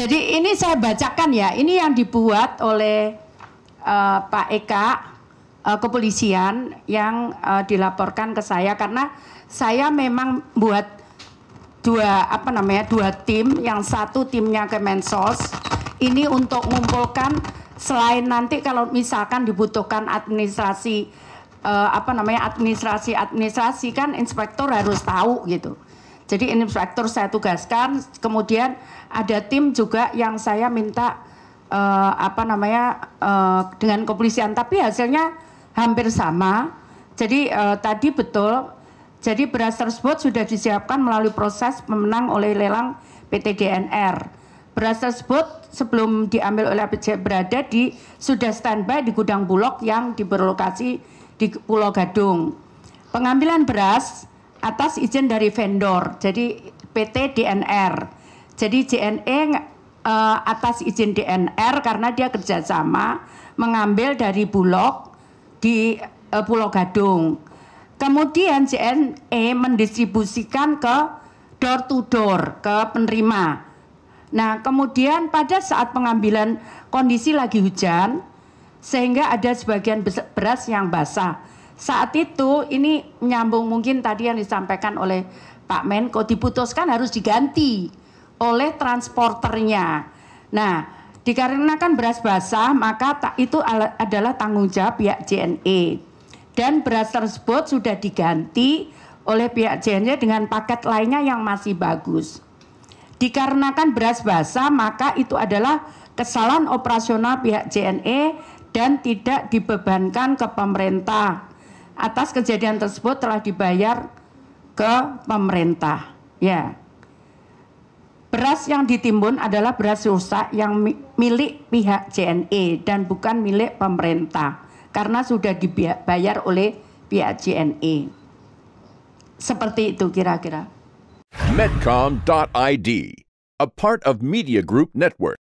Jadi ini saya bacakan ya, ini yang dibuat oleh uh, Pak Eka uh, kepolisian yang uh, dilaporkan ke saya karena saya memang buat dua apa namanya dua tim, yang satu timnya Kemensos ini untuk mengumpulkan selain nanti kalau misalkan dibutuhkan administrasi uh, apa namanya administrasi administrasi kan inspektor harus tahu gitu. Jadi inspektur saya tugaskan, kemudian ada tim juga yang saya minta uh, apa namanya uh, dengan kepolisian, tapi hasilnya hampir sama. Jadi uh, tadi betul, jadi beras tersebut sudah disiapkan melalui proses pemenang oleh lelang PT DNR. Beras tersebut sebelum diambil oleh PJ berada di sudah standby di gudang Bulog yang diberlokasi di Pulau Gadung. Pengambilan beras atas izin dari vendor, jadi PT DNR. Jadi JNE uh, eh, atas izin DNR karena dia kerjasama mengambil dari Bulog di uh, Pulau Gadung. Kemudian JNE mendistribusikan ke door to door ke penerima. Nah, kemudian pada saat pengambilan kondisi lagi hujan sehingga ada sebagian beras yang basah saat itu ini nyambung mungkin tadi yang disampaikan oleh Pak Menko diputuskan harus diganti oleh transporternya. Nah, dikarenakan beras basah maka itu adalah tanggung jawab pihak JNE. Dan beras tersebut sudah diganti oleh pihak JNE dengan paket lainnya yang masih bagus. Dikarenakan beras basah maka itu adalah kesalahan operasional pihak JNE dan tidak dibebankan ke pemerintah atas kejadian tersebut telah dibayar ke pemerintah. Ya. Beras yang ditimbun adalah beras rusak yang milik pihak JNE dan bukan milik pemerintah karena sudah dibayar oleh pihak JNE. Seperti itu kira-kira. Medcom.id, a part of Media Group Network.